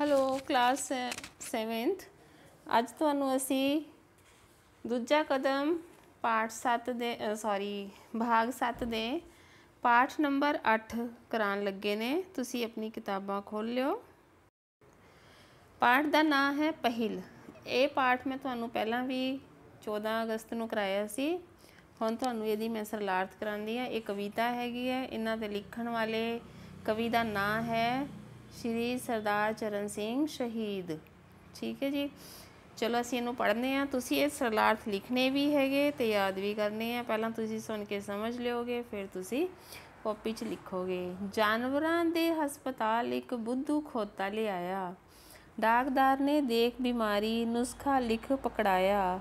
hello class 7th ਅੱਜ ਤੁਹਾਨੂੰ ਅਸੀਂ ਦੂਜਾ ਕਦਮ ਪਾਠ 7 ਦੇ ਸੌਰੀ ਭਾਗ 7 ਦੇ ਪਾਠ ਨੰਬਰ 8 ਕਰਾਉਣ ਲੱਗੇ ਨੇ ਤੁਸੀਂ ਆਪਣੀ ਕਿਤਾਬਾਂ ਖੋਲ ਲਿਓ ਪਾਠ ਦਾ ਨਾਮ ਹੈ ਪਹਿਲ ਇਹ ਪਾਠ ਮੈਂ ਤੁਹਾਨੂੰ ਪਹਿਲਾਂ ਵੀ 14 ਅਗਸਤ ਨੂੰ ਕਰਾਇਆ ਸੀ ਹੁਣ ਤੁਹਾਨੂੰ ਇਹਦੀ ਮੈਂ ਸਰਲਾਰਥ ਕਰਾਉਂਦੀ ਆ ਇਹ ਕਵਿਤਾ ਹੈਗੀ ਹੈ ਇਹਨਾਂ ਦੇ ਲਿਖਣ ਵਾਲੇ ਕਵੀ ਦਾ ਨਾਮ ਹੈ ਸ਼੍ਰੀ ਸਰਦਾਰ ਚਰਨ ਸਿੰਘ ਸ਼ਹੀਦ ਠੀਕ ਹੈ ਜੀ ਚਲੋ ਅਸੀਂ ਇਹਨੂੰ ਪੜ੍ਹਨੇ ਆ ਤੁਸੀਂ ਇਹ ਸਰਲਾਰਥ ਲਿਖਨੇ ਵੀ ਹੈਗੇ ਤੇ ਯਾਦ ਵੀ ਕਰਨੇ ਆ ਪਹਿਲਾਂ ਤੁਸੀਂ ਸੁਣ ਕੇ ਸਮਝ ਲਿਓਗੇ ਫਿਰ ਤੁਸੀਂ ਕਾਪੀ 'ਚ ਲਿਖੋਗੇ ਜਾਨਵਰਾਂ ਦੇ ਹਸਪਤਾਲ ਇੱਕ ਬੁੱਧੂ ਖੋਤਾ ਲਿਆਇਆ ਡਾਕਦਾਰ ਨੇ ਦੇਖ ਬਿਮਾਰੀ ਨੁਸਖਾ ਲਿਖ ਪਕੜਾਇਆ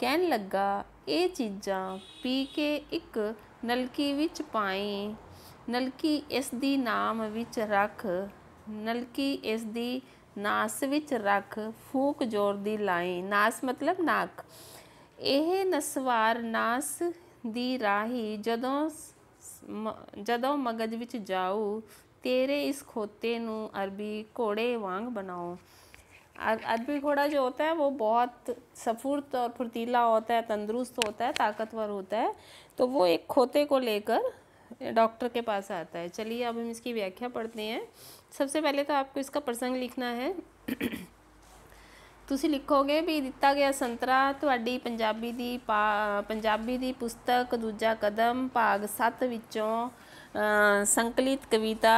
ਕਹਿਣ ਲੱਗਾ ਇਹ ਚੀਜ਼ਾਂ ਪੀ ਕੇ ਇੱਕ ਨਲਕੀ ਵਿੱਚ ਪਾਈ ਨਲਕੀ ਇਸ ਦੀ ਨਾਮ ਵਿੱਚ ਰੱਖ ਨਲਕੀ ਇਸ ਦੀ ਨਾਸ ਵਿੱਚ ਰੱਖ ਫੂਕ ਜੋਰ ਦੀ ਲਾਈ ਨਾਸ ਮਤਲਬ ਨਾਕ ਇਹ ਨਸਵਾਰ ਨਾਸ ਦੀ ਰਾਹੀ ਜਦੋਂ ਜਦੋਂ ਮਗਜ ਵਿੱਚ ਜਾਊ ਤੇਰੇ ਇਸ ਖੋਤੇ ਨੂੰ ਅਰਬੀ ਘੋੜੇ ਵਾਂਗ ਬਣਾਓ ਅਰਬੀ ਘੋੜਾ ਜੋ ਹੁੰਦਾ ਹੈ ਉਹ ਬਹੁਤ ਸਫੁਰਤ ਔਰ ਫੁਰਤੀਲਾ ਹੁੰਦਾ ਹੈ ਤੰਦਰੁਸਤ ਹੁੰਦਾ ਹੈ ਤਾਕਤਵਰ ਹੁੰਦਾ ਹੈ ਤਾਂ ਉਹ ਇੱਕ ਖੋਤੇ ਕੋ ਲੈ ਕੇ ਡਾਕਟਰ ਕੇ ਪਾਸ ਆਤਾ ਹੈ ਚਲਿਏ ਅਬ ਹਮ ਇਸਕੀ ਵਿਆਖਿਆ ਪੜ੍ਹਦੇ ਹਾਂ ਸਭ ਤੋਂ ਪਹਿਲੇ ਤਾਂ ਆਪਕੋ ਇਸਕਾ ਪ੍ਰਸੰਗ ਲਿਖਣਾ ਹੈ ਤੁਸੀਂ ਲਿਖੋਗੇ ਵੀ ਦਿੱਤਾ ਗਿਆ ਸੰਤਰਾ ਤੁਹਾਡੀ ਪੰਜਾਬੀ ਦੀ ਪੰਜਾਬੀ ਦੀ ਪੁਸਤਕ ਦੂਜਾ ਕਦਮ ਭਾਗ 7 ਵਿੱਚੋਂ ਸੰਕਲਿਤ ਕਵਿਤਾ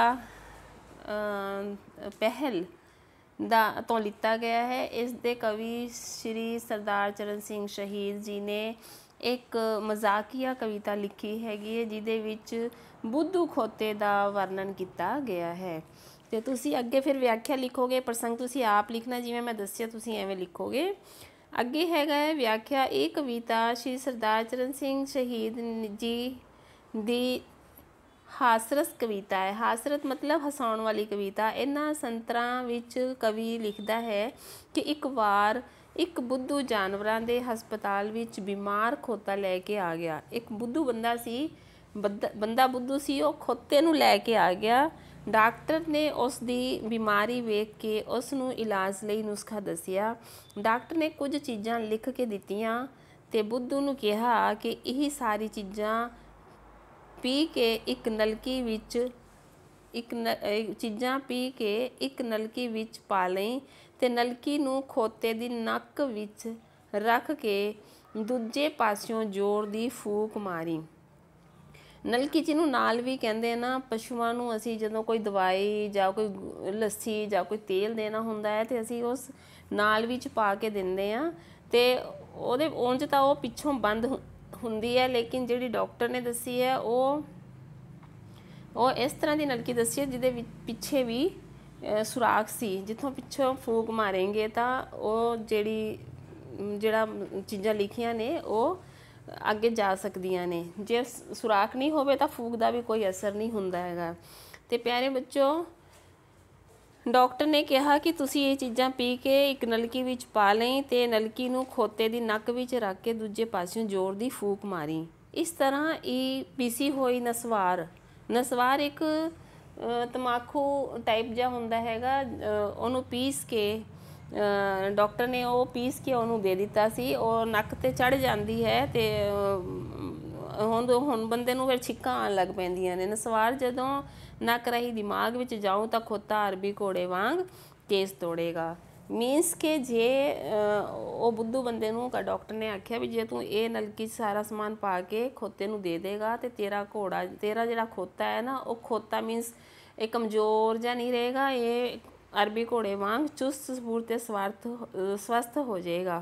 ਪਹਿਲ ਦਾ ਤੋਂ ਲਿੱਤਾ ਗਿਆ ਹੈ ਇਸ ਦੇ ਕਵੀ ਸ਼੍ਰੀ ਸਰਦਾਰ ਚਰਨ ਸਿੰਘ ਸ਼ਹੀਦ ਜੀ ਨੇ ਇੱਕ ਮਜ਼ਾਕੀਆ ਕਵਿਤਾ ਲਿਖੀ ਹੈਗੀ ਹੈ ਜਿਹਦੇ ਵਿੱਚ ਬੁੱਧੂ ਖੋਤੇ ਦਾ ਵਰਣਨ ਕੀਤਾ ਗਿਆ ਹੈ ਤੇ ਤੁਸੀਂ ਅੱਗੇ ਫਿਰ ਵਿਆਖਿਆ ਲਿਖੋਗੇ ਪ੍ਰਸੰਗ ਤੁਸੀਂ ਆਪ ਲਿਖਣਾ ਜਿਵੇਂ ਮੈਂ ਦੱਸਿਆ ਤੁਸੀਂ ਐਵੇਂ ਲਿਖੋਗੇ ਅੱਗੇ ਹੈਗਾ ਹੈ ਵਿਆਖਿਆ ਇਹ ਕਵਿਤਾ ਸ਼੍ਰੀ ਸਰਦਾਰ ਚਰਨ ਸਿੰਘ ਸ਼ਹੀਦ ਜੀ ਦੀ ਹਾਸਰਸ ਕਵਿਤਾ ਹੈ ਹਾਸਰਤ ਮਤਲਬ ਹਸਾਉਣ ਵਾਲੀ ਕਵਿਤਾ ਇਹਨਾਂ ਸੰਤਰਾਂ ਵਿੱਚ ਕਵੀ ਲਿਖਦਾ ਹੈ ਕਿ ਇੱਕ ਵਾਰ ਇੱਕ ਬੁੱਧੂ ਜਾਨਵਰਾਂ ਦੇ ਹਸਪਤਾਲ ਵਿੱਚ ਬਿਮਾਰ ਖੋਤਾ ਲੈ ਕੇ ਆ ਗਿਆ ਇੱਕ ਬੁੱਧੂ ਬੰਦਾ ਸੀ ਬੰਦਾ ਬੁੱਧੂ ਸੀ ਉਹ ਖੋਤੇ ਨੂੰ ਲੈ ਕੇ ਆ ਗਿਆ ਡਾਕਟਰ ਨੇ ਉਸ ਦੀ ਬਿਮਾਰੀ ਵੇਖ ਕੇ ਉਸ ਨੂੰ ਇਲਾਜ ਲਈ ਨੁਸਖਾ ਦੱਸਿਆ ਡਾਕਟਰ ਨੇ ਕੁਝ ਚੀਜ਼ਾਂ ਲਿਖ ਕੇ ਦਿੱਤੀਆਂ ਤੇ ਬੁੱਧੂ ਨੂੰ ਕਿਹਾ ਕਿ ਇਹ ਸਾਰੀ ਚੀਜ਼ਾਂ ਪੀ ਕੇ ਇੱਕ ਨਲਕੀ ਵਿੱਚ ਇੱਕ ਚੀਜ਼ਾਂ ਪੀ ਕੇ ਇੱਕ ਨਲਕੀ ਵਿੱਚ ਪਾ ਲਈ ਤੇ ਨਲਕੀ ਨੂੰ ਖੋਤੇ ਦੀ ਨੱਕ ਵਿੱਚ ਰੱਖ ਕੇ ਦੂਜੇ ਪਾਸਿਓਂ ਜ਼ੋਰ ਦੀ ਫੂਕ ਮਾਰੀ ਨਲਕੀ ਜਿਹਨੂੰ ਨਾਲ ਵੀ ਕਹਿੰਦੇ ਆ ਨਾ ਪਸ਼ੂਆਂ ਨੂੰ ਅਸੀਂ ਜਦੋਂ ਕੋਈ ਦਵਾਈ ਜਾਂ ਕੋਈ ਲੱਸੀ ਜਾਂ ਕੋਈ ਤੇਲ ਦੇਣਾ ਹੁੰਦਾ ਹੈ ਤੇ ਅਸੀਂ ਉਸ ਨਾਲ ਵਿੱਚ ਪਾ ਕੇ ਦਿੰਦੇ ਆ ਤੇ ਉਹਦੇ ਉਂਝ ਤਾਂ ਉਹ ਪਿੱਛੋਂ ਬੰਦ ਹੁੰਦੀ ਹੈ ਲੇਕਿਨ ਜਿਹੜੀ ਡਾਕਟਰ ਨੇ ਦੱਸੀ ਹੈ ਉਹ ਉਹ ਇਸ ਤਰ੍ਹਾਂ ਦੀ ਨਲਕੀ ਦੱਸੀ ਹੈ ਜਿਹਦੇ ਵਿੱਚ ਪਿੱਛੇ ਵੀ ਸੁਰਾਖ ਸੀ ਜਿੱਥੋਂ ਪਿੱਛੋਂ ਫੂਕ ਮਾਰेंगे ਤਾਂ ਉਹ ਜਿਹੜੀ ਜਿਹੜਾ ਚੀਜ਼ਾਂ ਲਿਖੀਆਂ ਨੇ ਉਹ ਅੱਗੇ ਜਾ ਸਕਦੀਆਂ ਨੇ ਜੇ ਸੁਰਾਖ ਨਹੀਂ ਹੋਵੇ ਤਾਂ ਫੂਕ ਦਾ ਵੀ ਕੋਈ ਅਸਰ ਨਹੀਂ ਹੁੰਦਾ ਹੈਗਾ ਤੇ ਪਿਆਰੇ ਬੱਚੋ ਡਾਕਟਰ ਨੇ ਕਿਹਾ ਕਿ ਤੁਸੀਂ ਇਹ ਚੀਜ਼ਾਂ ਪੀ ਕੇ ਇੱਕ ਨਲਕੀ ਵਿੱਚ ਪਾ ਲਈ ਤੇ ਨਲਕੀ ਨੂੰ ਖੋਤੇ ਦੀ ਨੱਕ ਵਿੱਚ ਰੱਖ ਕੇ ਦੂਜੇ ਪਾਸਿਓਂ ਜ਼ੋਰ ਦੀ ਫੂਕ ਮਾਰੀ ਇਸ ਤਰ੍ਹਾਂ ਇਹ ਪੀਸੀ ਹੋਈ ਨਸਵਾਰ ਨਸਵਾਰ ਇੱਕ ਤਮਾਕੂ ਟਾਈਪ ਜਿਹਾ ਹੁੰਦਾ ਹੈਗਾ ਉਹਨੂੰ ਪੀਸ ਕੇ ਡਾਕਟਰ ਨੇ ਉਹ ਪੀਸ ਕੇ ਉਹਨੂੰ ਦੇ ਦਿੱਤਾ ਸੀ ਉਹ ਨੱਕ ਤੇ ਚੜ ਜਾਂਦੀ ਹੈ ਤੇ ਹੁਣ ਹੁਣ ਬੰਦੇ ਨੂੰ ਫਿਰ ਛਿੱਕਾਂ ਆਣ ਲੱਗ ਪੈਂਦੀਆਂ ਨੇ ਨਸਵਾਰ ਜਦੋਂ ਨੱਕ ਰਹੀ ਦਿਮਾਗ ਵਿੱਚ ਜਾਉ ਤਾਂ ਖੋਤਾ ਅਰਬੀ ਘੋੜੇ ਵਾਂਗ ਕੇਸ ਤੋੜੇਗਾ ਮੀਨਸ ਕਿ ਜੇ ਉਹ ਬੁੱਧੂ ਬੰਦੇ ਨੂੰ ਕਾ ਡਾਕਟਰ ਨੇ ਆਖਿਆ ਵੀ ਜੇ ਤੂੰ ਇਹ ਨਲਕੀ ਸਾਰਾ ਸਮਾਨ ਪਾ ਕੇ ਖੋਤੇ ਨੂੰ ਦੇ ਦੇਗਾ ਤੇ ਤੇਰਾ ਘੋੜਾ ਤੇਰਾ ਜਿਹੜਾ ਖੋਤਾ ਹੈ ਨਾ ਉਹ ਖੋਤਾ ਮੀਨਸ ਇਹ ਕਮਜ਼ੋਰ ਜਾਂ ਨਹੀਂ ਰਹੇਗਾ ਇਹ अरबी घोड़े वाग चुस्त ਸਬੂਰਤ स्वार्थ स्वस्थ हो जाएगा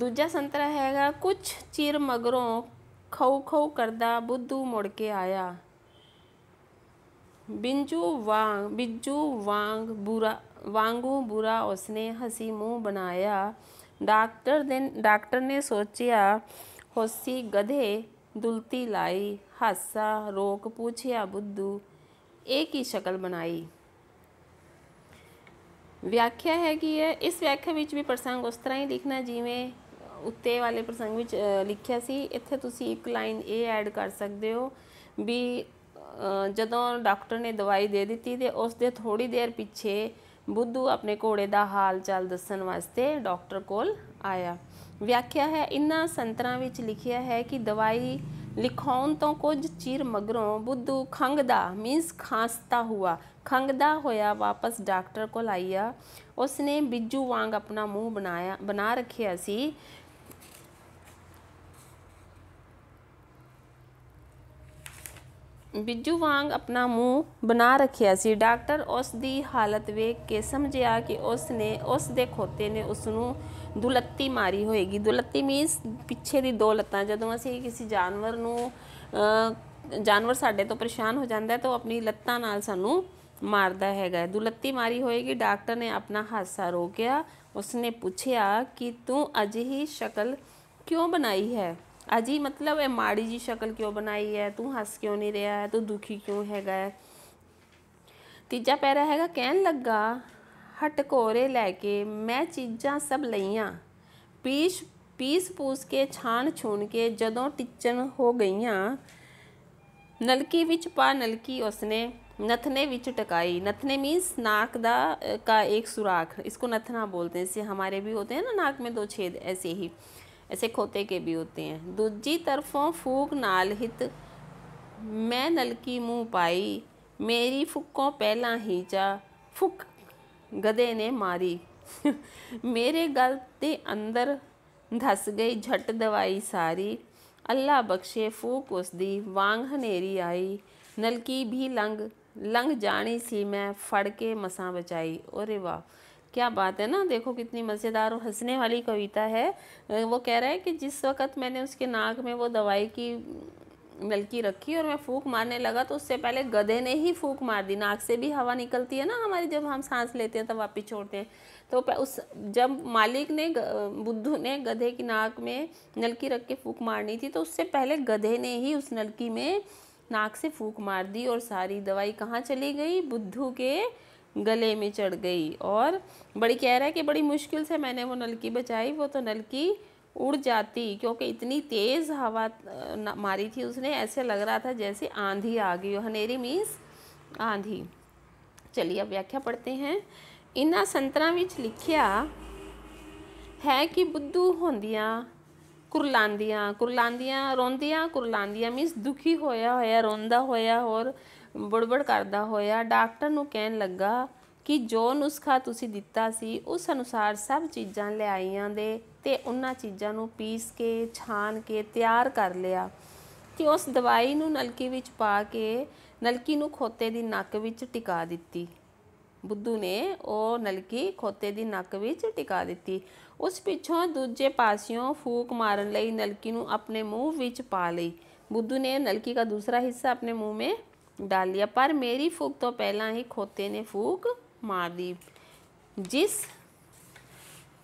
दूजा संतरा है कुछ चिर मगरों खो खो करदा बुद्धू मुड़ के आया बिंजू वांग बिज्जू वांग बुरा वांगू बुरा उसने हसी मुंह बनाया डॉक्टर ने डॉक्टर ने सोचिया होसी गधे दुलती लाई हासा रोक पूछया बुद्धू एक ही शक्ल बनाई ਵਿਆਖਿਆ ਹੈਗੀ ਹੈ ਇਸ ਵਿਆਖਿਆ ਵਿੱਚ ਵੀ ਪ੍ਰਸੰਗ ਉਸ ਤਰ੍ਹਾਂ ਹੀ ਲਿਖਣਾ ਜਿਵੇਂ ਉੱਤੇ ਵਾਲੇ ਪ੍ਰਸੰਗ ਵਿੱਚ ਲਿਖਿਆ ਸੀ ਇੱਥੇ ਤੁਸੀਂ ਇੱਕ ਲਾਈਨ ਇਹ ਐਡ ਕਰ ਸਕਦੇ ਹੋ ਵੀ ਜਦੋਂ ਡਾਕਟਰ ਨੇ ਦਵਾਈ ਦੇ ਦਿੱਤੀ ਤੇ ਉਸ ਦੇ ਥੋੜੀ ਦੇਰ ਪਿੱਛੇ ਬੁੱਧੂ ਆਪਣੇ ਘੋੜੇ ਦਾ ਹਾਲ ਚਾਲ ਦੱਸਣ ਵਾਸਤੇ ਡਾਕਟਰ ਕੋਲ ਆਇਆ ਵਿਆਖਿਆ ਹੈ ਇਨ੍ਹਾਂ ਸੰਤਰਾ ਵਿੱਚ ਲਿਖਿਆ ਹੈ ਕਿ ਦਵਾਈ ਲਿਖਾਉਣ ਤੋਂ ਕੁਝ ਚਿਰ ਮਗਰੋਂ ਬੁੱਧੂ ਖੰਗਦਾ ਮੀਨਸ ਖਾਂਸਤਾ ਹੁਆ ਖੰਗਦਾ ਹੋਇਆ ਵਾਪਸ ਡਾਕਟਰ ਕੋਲ ਆਇਆ ਉਸਨੇ ਬਿੱਜੂ ਵਾਂਗ ਆਪਣਾ ਮੂੰਹ ਬਣਾਇਆ ਬਣਾ ਰੱਖਿਆ ਸੀ ਬਿੱਜੂ ਵਾਂਗ ਆਪਣਾ ਮੂੰਹ ਬਣਾ ਰੱਖਿਆ ਸੀ ਡਾਕਟਰ ਉਸ ਦੀ ਹਾਲਤ ਵੇਖ ਕੇ ਸਮਝਿਆ ਕਿ ਉਸ ਨੇ ਉਸ ਦੇ ਖੋਤੇ ਨੇ ਉਸ ਨੂੰ ਦੁਲੱਤੀ ਮਾਰੀ ਹੋਏਗੀ ਦੁਲੱਤੀ ਮੀਨਸ ਪਿੱਛੇ ਦੀ ਦੋ ਲੱਤਾਂ ਜਦੋਂ ਅਸੀਂ ਕਿਸੇ ਜਾਨਵਰ ਨੂੰ ਜਾਨਵਰ ਸਾਡੇ ਤੋਂ ਪਰੇਸ਼ਾਨ ਹੋ ਜਾਂਦਾ ਹੈ ਤਾਂ ਉਹ ਆਪਣੀ ਲੱਤਾਂ ਨਾਲ ਸਾਨੂੰ ਮਾਰਦਾ ਹੈਗਾ ਦੁਲੱਤੀ ਮਾਰੀ ਹੋਏਗੀ ਡਾਕਟਰ ਨੇ ਆਪਣਾ ਹਾਸਾ ਰੋਕਿਆ ਉਸਨੇ ਪੁੱਛਿਆ ਕਿ ਤੂੰ ਅਜਿਹੀ ਸ਼ਕਲ ਕਿਉਂ ਬਣਾਈ ਹੈ अजी मतलब ये माड़ी जी शक्ल क्यों बनाई है तू हंस क्यों नहीं रहा है तू दुखी क्यों हैगा तीजा पैरा है कह लगा हटकोरे लैके मैं चीजा सब ਸਭ पीस पीस पूस के छान ਛਾਣ के जदों टिचन हो गई नलकी नलकी ਵਿੱਚ ਪਾ ਨਲਕੀ नथने विच टकाई नथने मीन्स नाक दा का एक सुराख इसको नथना बोलते हैं इससे हमारे भी होते हैं ना नाक में दो छेद ऐसे ही ਐਸੇ ਖੋਤੇ ਕੇ ਵੀ ਹੁੰਦੇ हैं ਦੂਜੀ ਤਰਫੋਂ ਫੂਕ ਨਾਲ ਹਿਤ ਮੈਂ ਨਲਕੀ ਮੂੰਹ ਪਾਈ ਮੇਰੀ ਫੁੱਕੋਂ ਪਹਿਲਾਂ ਹੀ ਜਾ ਫੁੱਕ ਗਦੇ ਨੇ ਮਾਰੀ ਮੇਰੇ ਗਲ ਤੇ ਅੰਦਰ ਧਸ ਗਈ ਝਟ ਦਵਾਈ ਸਾਰੀ ਅੱਲਾ ਬਖਸ਼ੇ ਫੂਕ ਉਸ ਦੀ ਵਾਂਗ ਹਨੇਰੀ ਆਈ ਨਲਕੀ ਵੀ ਲੰਗ ਲੰਗ ਜਾਣੀ ਸੀ ਮੈਂ ਫੜ ਕੇ ਮਸਾਂ ਬਚਾਈ ਓਰੇ ਵਾਹ क्या बात है ना देखो कितनी मज़ेदार और हंसने वाली कविता है वो कह रहा है कि जिस वक्त मैंने उसके नाक में वो दवाई की नलकी रखी और मैं फूक मारने लगा तो उससे पहले गधे ने ही फूक मार दी नाक से भी हवा निकलती है ना हमारी जब हम सांस लेते हैं तब वापस छोड़ते हैं तो उस जब मालिक ने बुद्धू ने गधे की नाक में नलकी रख के फूक मारनी थी तो उससे पहले गधे ने ही उस नलकी में नाक से फूक मार दी और सारी दवाई कहाँ चली गई बुद्धू के गले में चढ़ गई और बड़ी कह रहा है कि बड़ी मुश्किल से मैंने वो नलकी बचाई वो तो नलकी उड़ जाती क्योंकि इतनी तेज़ हवा मारी थी उसने ऐसे लग रहा था जैसे आंधी आ गई हनेरी मीन्स आंधी चलिए अब व्याख्या पढ़ते हैं इन्हों संतरा विच लिखिया है कि बुद्धू होंदिया ਕੁਰਲਾਂਦੀਆਂ ਕੁਰਲਾਂਦੀਆਂ ਰੋਂਦੀਆਂ ਕੁਰਲਾਂਦੀਆਂ ਮੀਨਸ दुखी होया ਹੋਇਆ रोंदा होया और ਬੜਬੜ ਕਰਦਾ ਹੋਇਆ ਡਾਕਟਰ ਨੂੰ ਕਹਿਣ ਲੱਗਾ ਕਿ ਜੋ ਨੁਸਖਾ ਤੁਸੀਂ ਦਿੱਤਾ ਸੀ ਉਸ ਅਨੁਸਾਰ ਸਭ ਚੀਜ਼ਾਂ ਲਿਆਈਆਂ ਦੇ ਤੇ ਉਹਨਾਂ ਚੀਜ਼ਾਂ ਨੂੰ ਪੀਸ ਕੇ ਛਾਣ ਕੇ ਤਿਆਰ ਕਰ ਲਿਆ ਕਿ ਉਸ ਦਵਾਈ ਨੂੰ ਨਲਕੀ ਵਿੱਚ ਪਾ ਕੇ ਨਲਕੀ ਨੂੰ ਖੋਤੇ ਦੀ ਨੱਕ ਵਿੱਚ ਟਿਕਾ ਦਿੱਤੀ ਬੁੱਧੂ ਨੇ ਉਹ ਨਲਕੀ ਖੋਤੇ ਦੀ ਨੱਕ ਵਿੱਚ ਟਿਕਾ ਦਿੱਤੀ ਉਸ ਪਿੱਛੋਂ ਦੂਜੇ ਪਾਸਿਓਂ ਫੂਕ ਮਾਰਨ ਲਈ ਨਲਕੀ ਨੂੰ ਆਪਣੇ ਮੂੰਹ ਵਿੱਚ ਪਾ ਲਈ ਬੁੱਧੂ ਨੇ ਨਲਕੀ ਦਾ ਦੂਸਰਾ ਹਿੱਸਾ ਆਪਣੇ ਮੂੰਹ ਮੇ ਡਾਲ ਲਿਆ ਪਰ ਮੇਰੀ ਫੂਕ ਤੋਂ ਪਹਿਲਾਂ ਹੀ ਖੋਤੇ ਨੇ ਫੂਕ ਮਾਰ ਦੀ ਜਿਸ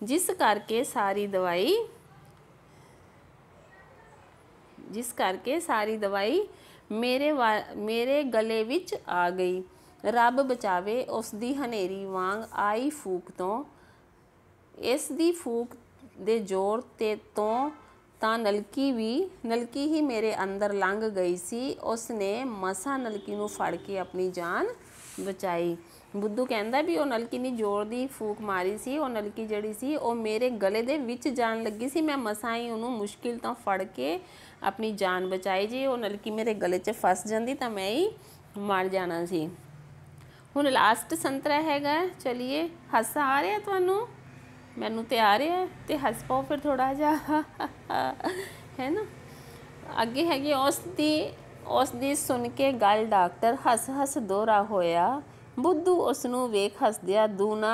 ਜਿਸ ਕਰਕੇ ਸਾਰੀ ਦਵਾਈ ਜਿਸ ਕਰਕੇ ਸਾਰੀ ਦਵਾਈ ਮੇਰੇ ਮੇਰੇ ਗਲੇ ਵਿੱਚ ਆ ਗਈ ਰੱਬ ਬਚਾਵੇ ਉਸ ਦੀ ਹਨੇਰੀ ਵਾਂਗ ਆਈ ਫੂਕ ਤੋਂ ਇਸ ਦੀ ਫੂਕ ਦੇ ਜ਼ੋਰ ਤੇ ਤੋਂ ਤਾਂ ਨਲਕੀ ਵੀ ਨਲਕੀ ਹੀ ਮੇਰੇ ਅੰਦਰ ਲੰਘ ਗਈ ਸੀ ਉਸ ਨੇ ਮਸਾ ਨਲਕੀ ਨੂੰ ਫੜ ਕੇ ਆਪਣੀ ਜਾਨ ਬਚਾਈ ਬੁੱਧੂ ਕਹਿੰਦਾ ਵੀ ਉਹ ਨਲਕੀ ਨੇ ਜ਼ੋਰ ਦੀ ਫੂਕ ਮਾਰੀ ਸੀ ਉਹ ਨਲਕੀ ਜਿਹੜੀ ਸੀ ਉਹ ਮੇਰੇ ਗਲੇ ਦੇ ਵਿੱਚ ਜਾਣ ਲੱਗੀ ਸੀ ਮੈਂ ਮਸਾ ਹੀ ਉਹਨੂੰ ਮੁਸ਼ਕਿਲ ਤੋਂ ਫੜ ਕੇ ਆਪਣੀ ਜਾਨ ਬਚਾਈ ਜੀ ਉਹ ਨਲਕੀ ਮੇਰੇ ਗਲੇ 'ਚ ਫਸ ਜਾਂਦੀ ਤਾਂ ਮੈਂ ਹੀ ਮਰ ਜਾਣਾ ਸੀ ਹੁਣ ਲਾਸਟ ਸੰਤਰਾ ਹੈਗਾ ਚਲਿਏ ਹੱਸਾ ਆ ਰਿਹਾ ਤੁਹਾਨੂੰ ਮੈਨੂੰ ਤੇ ਆ ਰਿਹਾ ਤੇ ਹੱਸ ਪਾਓ ਫਿਰ ਥੋੜਾ ਜਿਹਾ ਹੈ ਨਾ ਅੱਗੇ ਹੈਗੇ ਉਸ ਦੀ ਉਸ ਦੀ ਸੁਣ ਕੇ ਗੱਲ ਡਾਕਟਰ ਹੱਸ ਹੱਸ ਦੋਰਾ ਹੋਇਆ ਬੁੱਧੂ ਉਸ ਨੂੰ ਵੇਖ ਹੱਸਦਿਆ ਦੂਨਾ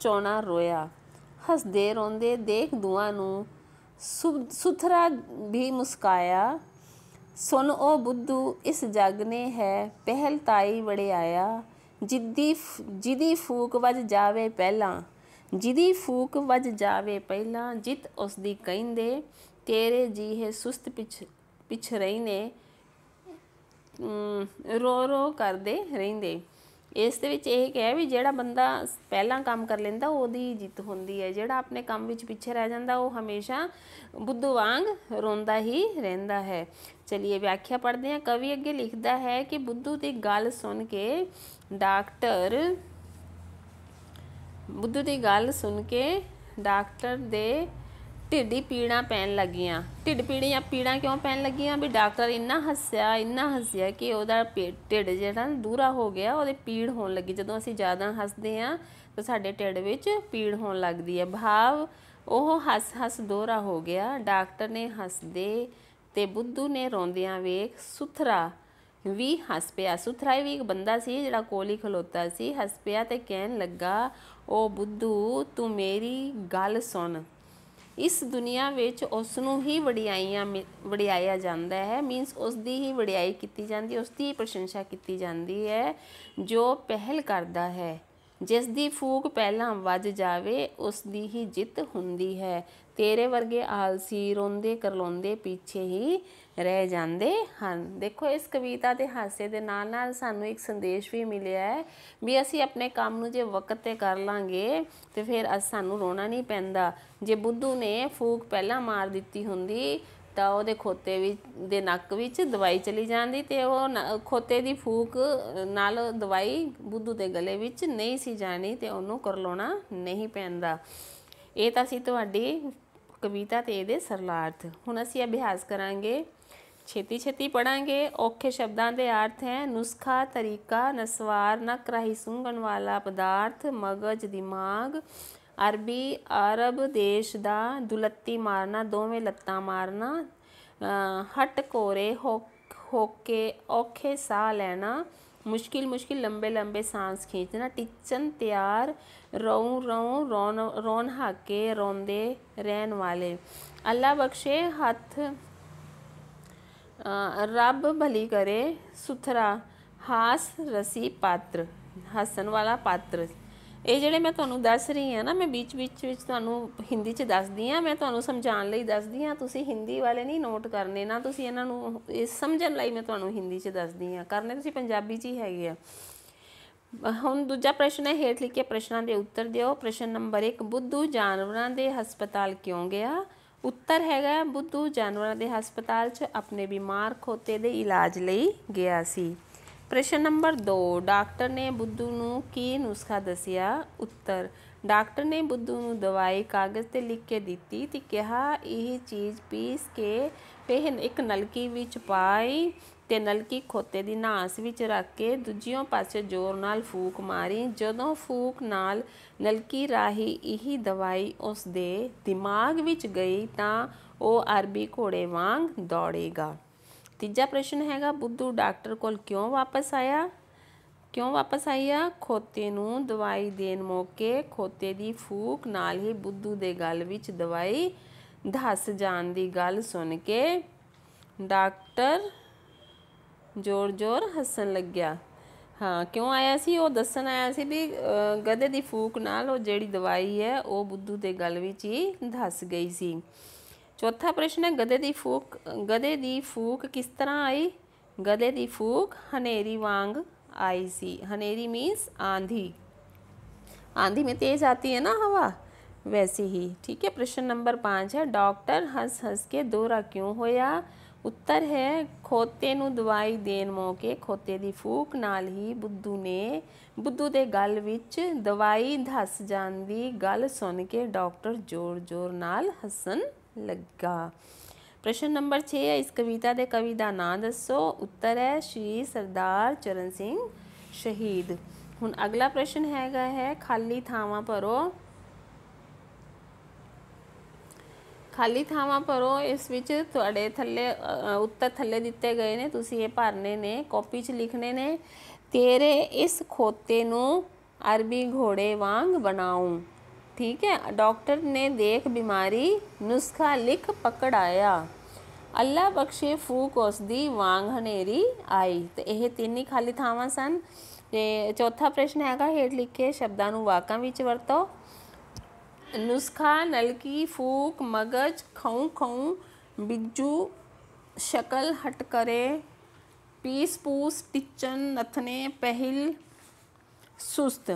ਚੋਣਾ ਰੋਇਆ ਹੱਸਦੇ ਰੋਂਦੇ ਦੇਖ ਦੂਆਂ ਨੂੰ ਸੁਥਰਾ ਵੀ ਮੁਸਕਾਇਆ ਸੁਣ ਉਹ ਬੁੱਧੂ ਇਸ ਜਗ ਨੇ ਹੈ ਪਹਿਲ ਤਾਈ ਵੜਿਆਇਆ ਜਿੱਦੀ ਜਿੱਦੀ ਫੂਕ ਵੱਜ ਜਾਵੇ ਪਹਿਲਾਂ ਜਿਹਦੀ ਫੂਕ ਵੱਜ ਜਾਵੇ ਪਹਿਲਾਂ ਜਿਤ ਉਸ ਦੀ ਕਹਿੰਦੇ ਤੇਰੇ ਜੀ ਹੈ ਸੁਸਤ ਪਿਛ ਪਿਛ ਰਹੀ ਨੇ ਰੋ ਰੋ ਕਰਦੇ ਰਹਿੰਦੇ ਇਸ ਦੇ ਵਿੱਚ ਇਹ ਕਹਿ ਵੀ ਜਿਹੜਾ ਬੰਦਾ ਪਹਿਲਾਂ ਕੰਮ ਕਰ ਲੈਂਦਾ ਉਹਦੀ ਜਿੱਤ ਹੁੰਦੀ ਹੈ ਜਿਹੜਾ ਆਪਣੇ ਕੰਮ ਵਿੱਚ ਪਿੱਛੇ ਰਹਿ ਜਾਂਦਾ ਉਹ ਹਮੇਸ਼ਾ ਬੁੱਧੂ ਵਾਂਗ ਰੋਂਦਾ ਹੀ ਰਹਿੰਦਾ ਹੈ ਚਲਿਏ ਵਿਆਖਿਆ ਪੜ੍ਹਦੇ ਹਾਂ ਕਵੀ ਅੱਗੇ ਲਿਖਦਾ ਹੈ ਕਿ ਬੁੱਧੂ ਦੀ ਗੱਲ ਸੁਣ ਕੇ ਡਾਕਟਰ ਬੁੱਧੂ ਦੀ ਗੱਲ ਸੁਣ ਕੇ ਡਾਕਟਰ ਦੇ ਢਿੱਡੀ ਪੀੜਾ ਪੈਣ ਲੱਗੀਆਂ ਢਿੱਡ ਪੀੜੀਆਂ ਪੀੜਾ ਕਿਉਂ ਪੈਣ ਲੱਗੀਆਂ ਵੀ ਡਾਕਟਰ ਇੰਨਾ ਹੱਸਿਆ ਇੰਨਾ ਹੱਸਿਆ ਕਿ ਉਹਦਾ ਢਿੱਡ ਜਿਹੜਾ ਦੂਰਾ ਹੋ ਗਿਆ ਉਹਦੇ ਪੀੜ ਹੋਣ ਲੱਗੀ ਜਦੋਂ ਅਸੀਂ ਜ਼ਿਆਦਾ ਹੱਸਦੇ ਆ ਤਾਂ ਸਾਡੇ ਢਿੱਡ ਵਿੱਚ ਪੀੜ ਹੋਣ ਲੱਗਦੀ ਹੈ ਭਾਵ ਉਹ ਹੱਸ ਹੱਸ ਦੋਰਾ ਹੋ ਗਿਆ ਡਾਕਟਰ ਨੇ ਹੱਸਦੇ ਤੇ ਬੁੱਧੂ ਨੇ ਰੋਂਦਿਆਂ ਵੇਖ ਸੁਥਰਾ ਵੀ ਹੱਸ ਪਿਆ ਸੁਥਰਾ ਵੀ ਇੱਕ ਬੰਦਾ ਸੀ ਜਿਹੜਾ ਕੋਲੀ ਖਲੋਤਾ ਸੀ ਹੱਸ ਪਿਆ ਤੇ ਕਹਿਣ ਲੱਗਾ ਓ ਬੁੱਧੂ ਤੂੰ ਮੇਰੀ ਗੱਲ ਸੁਣ ਇਸ ਦੁਨੀਆ ਵਿੱਚ ਉਸ ਨੂੰ ਹੀ ਵਡਿਆਈਆਂ ਵਡਿਆਇਆ ਜਾਂਦਾ ਹੈ ਮੀਨਸ ਉਸ ਦੀ ਹੀ ਵਡਿਆਈ ਕੀਤੀ ਜਾਂਦੀ ਉਸ ਦੀ ਪ੍ਰਸ਼ੰਸਾ ਕੀਤੀ ਜਾਂਦੀ ਹੈ ਜੋ ਪਹਿਲ ਕਰਦਾ ਹੈ ਜਿਸ ਦੀ ਫੂਕ ਪਹਿਲਾਂ ਵੱਜ ਜਾਵੇ ਉਸ ਦੀ ਹੀ ਜਿੱਤ ਹੁੰਦੀ ਹੈ ਤੇਰੇ ਵਰਗੇ ਆਲਸੀ ਰੋਂਦੇ ਕਰਲਾਉਂਦੇ ਪਿੱਛੇ ਹੀ ਰਹਿ ਜਾਂਦੇ ਹਨ ਦੇਖੋ ਇਸ ਕਵਿਤਾ ਦੇ ਹਾਸੇ ਦੇ ਨਾਲ ਨਾਲ ਸਾਨੂੰ ਇੱਕ ਸੰਦੇਸ਼ ਵੀ ਮਿਲਿਆ ਹੈ ਵੀ ਅਸੀਂ ਆਪਣੇ ਕੰਮ ਨੂੰ ਜੇ ਵਕਤ ਤੇ ਕਰ ਲਾਂਗੇ ਤੇ ਫਿਰ ਸਾਨੂੰ ਰੋਣਾ ਨਹੀਂ ਪੈਂਦਾ ਜੇ ਬੁੱਧੂ ਨੇ ਫੂਕ ਪਹਿਲਾਂ ਮਾਰ ਦਿੱਤੀ ਹੁੰਦੀ ਤਾਂ ਉਹਦੇ ਖੋਤੇ ਵਿੱਚ ਦੇ ਨੱਕ ਵਿੱਚ ਦਵਾਈ ਚਲੀ ਜਾਂਦੀ ਤੇ ਉਹ ਖੋਤੇ ਦੀ ਫੂਕ ਨਾਲ ਦਵਾਈ ਬੁੱਧੂ ਦੇ ਗਲੇ ਵਿੱਚ ਨਹੀਂ ਸੀ ਜਾਣੀ ਤੇ ਉਹਨੂੰ ਕਰਲਾਉਣਾ ਨਹੀਂ ਪੈਂਦਾ ਇਹ ਤਾਂ ਸੀ ਤੁਹਾਡੀ ਕਵਿਤਾ ਤੇ ਇਹਦੇ ਸਰਲਾਰਥ ਹੁਣ ਅਸੀਂ ਅਭਿਆਸ ਕਰਾਂਗੇ ਛੇਤੀ ਛੇਤੀ ਪੜਾਂਗੇ ਔਖੇ ਸ਼ਬਦਾਂ ਦੇ ਅਰਥ ਹੈ ਨੁਸਖਾ ਤਰੀਕਾ ਨਸਵਾਰ ਨਕ ਰਾਹੀਂ ਸੁੰਘਣ ਵਾਲਾ ਪਦਾਰਥ ਮਗਜ ਦਿਮਾਗ अरबी अरब देश का दुलत्ती मारना दोवें लत्त मारना हट कोरे हो होके औखे सह लेना मुश्किल मुश्किल लंबे लंबे सांस खींचना टिचन तैयार रोऊँ रोऊँ रौन रौन हाके रोंदे रहन वाले अल्लाह बख्शे हथ रब भली करे सुथरा हास रसी पात्र हसन वाला पात्र ਇਹ ਜਿਹੜੇ ਮੈਂ ਤੁਹਾਨੂੰ ਦੱਸ ਰਹੀ ਹਾਂ ਨਾ ਮੈਂ ਵਿੱਚ ਵਿੱਚ ਵਿੱਚ ਤੁਹਾਨੂੰ ਹਿੰਦੀ 'ਚ ਦੱਸਦੀ ਹਾਂ ਮੈਂ ਤੁਹਾਨੂੰ ਸਮਝਾਉਣ ਲਈ ਦੱਸਦੀ ਹਾਂ ਤੁਸੀਂ ਹਿੰਦੀ ਵਾਲੇ ਨਹੀਂ ਨੋਟ ਕਰਨੇ ਨਾ ਤੁਸੀਂ ਇਹਨਾਂ ਨੂੰ ਇਹ ਸਮਝਣ ਲਈ ਮੈਂ ਤੁਹਾਨੂੰ ਹਿੰਦੀ 'ਚ ਦੱਸਦੀ ਹਾਂ ਕਰਨੇ ਤੁਸੀਂ ਪੰਜਾਬੀ 'ਚ ਹੀ ਹੈਗੇ ਆ ਹੁਣ ਦੂਜਾ ਪ੍ਰਸ਼ਨ ਹੈ ਹੇਠ ਲਿਖੇ ਪ੍ਰਸ਼ਨਾਂ ਦੇ ਉੱਤਰ ਦਿਓ ਪ੍ਰਸ਼ਨ ਨੰਬਰ 1 ਬੁੱਧੂ ਜਾਨਵਰਾਂ ਦੇ ਹਸਪਤਾਲ ਕਿਉਂ ਗਿਆ ਉੱਤਰ ਹੈਗਾ ਬੁੱਧੂ ਜਾਨਵਰਾਂ ਦੇ ਹਸਪਤਾਲ 'ਚ ਆਪਣੇ ਬਿਮਾਰ ਖੋਤੇ ਦੇ ਇਲਾਜ ਲਈ ਗਿਆ ਸੀ ਪ੍ਰਸ਼ਨ ਨੰਬਰ 2 ਡਾਕਟਰ ਨੇ ਬੁੱਧੂ ਨੂੰ ਕੀ ਨੁਸਖਾ ਦੱਸਿਆ ਉੱਤਰ ਡਾਕਟਰ ਨੇ ਬੁੱਧੂ ਨੂੰ ਦਵਾਈ ਕਾਗਜ਼ ਤੇ ਲਿਖ ਕੇ ਦਿੱਤੀ ਤੇ ਕਿਹਾ ਇਹ ਚੀਜ਼ ਪੀਸ ਕੇ ਪਹਿਨ ਇੱਕ ਨਲਕੀ ਵਿੱਚ ਪਾਈ ਤੇ ਨਲਕੀ ਖੋਤੇ ਦੀ ਨਾਸ ਵਿੱਚ ਰੱਖ ਕੇ ਦੂਜਿਓਂ ਪਾਸੇ ਜ਼ੋਰ ਨਾਲ ਫੂਕ ਮਾਰੀ ਜਦੋਂ ਫੂਕ ਨਾਲ ਨਲਕੀ ਰਾਹੀਂ ਇਹ ਦਵਾਈ ਉਸ ਦੇ ਦਿਮਾਗ ਵਿੱਚ ਗਈ ਤਾਂ ਉਹ ਅਰਬੀ ਘੋੜੇ ਵਾਂਗ ਦੌੜੇਗਾ ਤੀਜਾ ਪ੍ਰਸ਼ਨ ਹੈਗਾ ਬੁੱਧੂ ਡਾਕਟਰ ਕੋਲ ਕਿਉਂ ਵਾਪਸ ਆਇਆ ਕਿਉਂ ਵਾਪਸ ਆਇਆ ਖੋਤੇ ਨੂੰ ਦਵਾਈ ਦੇਣ ਮੌਕੇ ਖੋਤੇ ਦੀ ਫੂਕ ਨਾਲ ਹੀ ਬੁੱਧੂ ਦੇ ਗਲ ਵਿੱਚ ਦਵਾਈ ਧਸ ਜਾਣ ਦੀ ਗੱਲ ਸੁਣ ਕੇ ਡਾਕਟਰ ਜ਼ੋਰ-ਜ਼ੋਰ ਹੱਸਣ ਲੱਗਿਆ ਹਾਂ ਕਿਉਂ ਆਇਆ ਸੀ ਉਹ ਦੱਸਣ ਆਇਆ ਸੀ ਵੀ ਗਦੇ ਦੀ ਫੂਕ ਨਾਲ ਉਹ ਜਿਹੜੀ ਦਵਾਈ ਹੈ ਉਹ ਬੁੱਧੂ ਦੇ ਗਲ ਵਿੱਚ ਹੀ ਧਸ ਗਈ ਸੀ ਚੌਥਾ ਪ੍ਰਸ਼ਨ ਹੈ ਗਧੇ ਦੀ ਫੂਕ ਗਧੇ ਦੀ ਫੂਕ ਕਿਸ ਤਰ੍ਹਾਂ ਆਈ ਗਧੇ ਦੀ ਫੂਕ ਹਨੇਰੀ ਵਾਂਗ ਆਈ ਸੀ ਹਨੇਰੀ ਮੀਨਸ ਆਂਧੀ ਆਂਧੀ ਮੇ ਤੇਜ਼ ਆਤੀ ਹੈ ਨਾ ਹਵਾ ਵੈਸੀ ਹੀ ਠੀਕ ਹੈ ਪ੍ਰਸ਼ਨ ਨੰਬਰ 5 ਹੈ ਡਾਕਟਰ ਹੱਸ ਹੱਸ ਕੇ ਦੋਰਾ ਕਿਉਂ ਹੋਇਆ ਉੱਤਰ ਹੈ ਖੋਤੇ ਨੂੰ ਦਵਾਈ ਦੇਣ ਮੌਕੇ ਖੋਤੇ ਦੀ ਫੂਕ ਨਾਲ ਹੀ ਬੁੱਧੂ ਨੇ ਬੁੱਧੂ ਦੇ ਗਲ ਵਿੱਚ ਦਵਾਈ ਧਸ ਜਾਂਦੀ ਗੱਲ ਸੁਣ ਕੇ ਡਾਕਟਰ ਜ਼ੋਰ-ਜ਼ੋਰ ਨਾਲ ਹੱਸਣ ਲੱਗਾ ਪ੍ਰਸ਼ਨ ਨੰਬਰ 6 ਹੈ ਇਸ ਕਵਿਤਾ ਦੇ ਕਵੀ ਦਾ ਨਾਮ ਦੱਸੋ ਉੱਤਰ ਹੈ ਸ਼੍ਰੀ ਸਰਦਾਰ ਚਰਨ ਸਿੰਘ ਸ਼ਹੀਦ ਹੁਣ ਅਗਲਾ ਪ੍ਰਸ਼ਨ ਹੈਗਾ ਹੈ ਖਾਲੀ ਥਾਵਾਂ ਭਰੋ ਖਾਲੀ ਥਾਵਾਂ ਭਰੋ ਇਸ ਵਿੱਚ ਤੁਹਾਡੇ ਥੱਲੇ ਉੱਤਰ ਥੱਲੇ ਦਿੱਤੇ ਗਏ ਨੇ ਤੁਸੀਂ ਇਹ ਭਰਨੇ ਨੇ ਕਾਪੀ 'ਚ ਲਿਖਣੇ ਨੇ ਤੇਰੇ ਇਸ ਖੋਤੇ ਨੂੰ ਅਰਬੀ ਘੋੜੇ ਵਾਂਗ ਬਣਾਉਂ ठीक है डॉक्टर ने देख बीमारी नुस्खा लिख पकड़ाया ਅੱਲਾ ਬਖਸ਼ੇ ਫੂਕ ਉਸ ਦੀ ਵਾਂਗ ਹਨੇਰੀ ਆਈ ਤੇ ਇਹ ਤਿੰਨ ਹੀ ਖਾਲੀ ਥਾਵਾਂ ਸਨ ਤੇ ਚੌਥਾ ਪ੍ਰਸ਼ਨ ਹੈਗਾ ਹੇਠ ਲਿਖੇ ਸ਼ਬਦਾਂ ਨੂੰ ਵਾਕਾਂ ਵਿੱਚ ਵਰਤੋ ਨੁਸਖਾ ਨਲਕੀ ਫੂਕ ਮਗਜ ਖਉ ਖਉ ਬਿੱਜੂ ਸ਼ਕਲ ਹਟ ਕਰੇ ਪੀਸ ਪੂਸ ਟਿਚਨ ਨਥਨੇ ਪਹਿਲ ਸੁਸਤ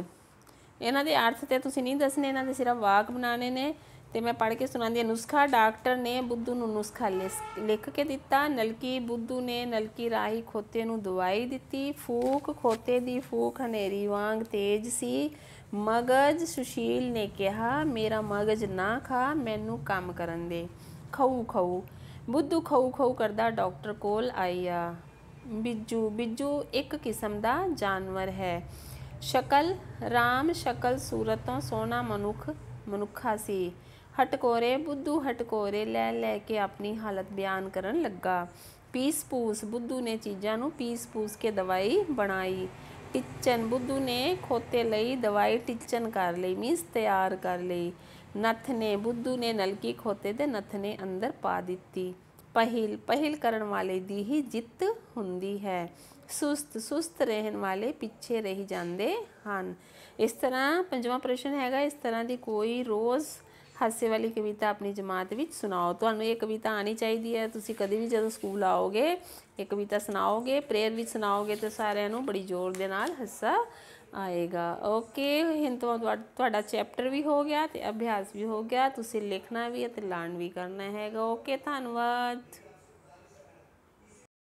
ਇਹਨਾਂ ਦੇ ਅਰਥ ਤੇ ਤੁਸੀਂ ਨਹੀਂ ਦੱਸਨੇ ਇਹਨਾਂ ਦੇ ਸਿਰਫ ਵਾਕ ਬਣਾਣੇ ਨੇ ਤੇ ਮੈਂ ਪੜ੍ਹ ਕੇ ਸੁਣਾਉਂਦੀ ਹਾਂ ਨੁਸਖਾ ਡਾਕਟਰ ਨੇ ਬੁੱਧੂ ਨੂੰ ਨੁਸਖਾ ਲਿਖ ਕੇ ਦਿੱਤਾ ਨਲਕੀ ਬੁੱਧੂ ਨੇ ਨਲਕੀ ਰਾਹੀ ਖੋਤੇ ਨੂੰ ਦਵਾਈ ਦਿੱਤੀ ਫੂਕ ਖੋਤੇ ਦੀ ਫੂਕ ਹਨੇਰੀ ਵਾਂਗ ਤੇਜ ਸੀ ਮਗਜ ਸੁਸ਼ੀਲ ਨੇ ਕਿਹਾ ਮੇਰਾ ਮਗਜ ਨਾ ਖਾ ਮੈਨੂੰ ਕੰਮ ਕਰਨ ਦੇ ਖਾਉ ਖਾਉ ਬੁੱਧੂ ਖਾਉ ਖਾਉ ਕਰਦਾ ਡਾਕਟਰ ਕੋਲ ਆਇਆ ਬਿੱਜੂ ਬਿੱਜੂ ਇੱਕ ਕਿਸਮ ਦਾ ਜਾਨਵਰ ਹੈ ਸ਼ਕਲ RAM ਸ਼ਕਲ ਸੂਰਤ ਤੋਂ ਸੋਹਣਾ ਮਨੁੱਖ ਮਨੁੱਖਾ ਸੀ ਹਟਕੋਰੇ ਬੁੱਧੂ ਹਟਕੋਰੇ ਲੈ ਲੈ ਕੇ ਆਪਣੀ ਹਾਲਤ ਬਿਆਨ ਕਰਨ ਲੱਗਾ ਪੀਸ ਪੂਸ ਬੁੱਧੂ ਨੇ ਚੀਜ਼ਾਂ ਨੂੰ ਪੀਸ ਪੂਸ ਕੇ ਦਵਾਈ ਬਣਾਈ ਟਿਚਨ ਬੁੱਧੂ ਨੇ ਖੋਤੇ ਲਈ ਦਵਾਈ ਟਿਚਨ ਕਰ ਲਈ ਮੀਸ ਤਿਆਰ ਕਰ ਲਈ ਨਥ ਨੇ ਬੁੱਧੂ ਨੇ ਨਲਕੀ ਖੋਤੇ ਦੇ ਨਥ ਨੇ ਅੰਦਰ ਪਾ ਦਿੱਤੀ ਪਹਿਲ ਪਹਿਲ ਕਰਨ ਵਾਲੇ ਦੀ ਹੀ ਜਿੱਤ ਹੁੰਦੀ ਹੈ ਸੁਸਤ ਸੁਸਤ ਰਹਿਣ ਵਾਲੇ ਪਿੱਛੇ ਰਹਿ ਜਾਂਦੇ ਹਨ ਇਸ ਤਰ੍ਹਾਂ ਪੰਜਵਾਂ ਪ੍ਰਸ਼ਨ ਹੈਗਾ ਇਸ ਤਰ੍ਹਾਂ ਦੀ ਕੋਈ ਰੋਜ਼ ਹਾਸੇ ਵਾਲੀ ਕਵਿਤਾ ਆਪਣੀ ਜਮਾਤ ਵਿੱਚ ਸੁਣਾਓ ਤੁਹਾਨੂੰ ਇਹ ਕਵਿਤਾ ਆਣੀ ਚਾਹੀਦੀ ਹੈ ਤੁਸੀਂ ਕਦੇ ਵੀ ਜਦੋਂ ਸਕੂਲ ਆਓਗੇ ਇਹ ਕਵਿਤਾ ਸੁਣਾਓਗੇ ਪ੍ਰੇਅਰ ਵਿੱਚ ਸੁਣਾਓਗੇ ਤੇ ਸਾਰਿਆਂ ਨੂੰ ਬੜੀ ਜ਼ੋਰ ਦੇ ਨਾਲ ਹੱਸਾ ਆਏਗਾ ਓਕੇ ਹਿੰਦ ਤੁਹਾਡਾ ਚੈਪਟਰ ਵੀ ਹੋ ਗਿਆ ਤੇ ਅਭਿਆਸ ਵੀ ਹੋ ਗਿਆ ਤੁਸੀਂ ਲਿਖਣਾ ਵੀ ਤੇ ਲਾਣ ਵੀ ਕਰਨਾ ਹੈਗਾ ਓਕੇ ਧੰਨਵਾਦ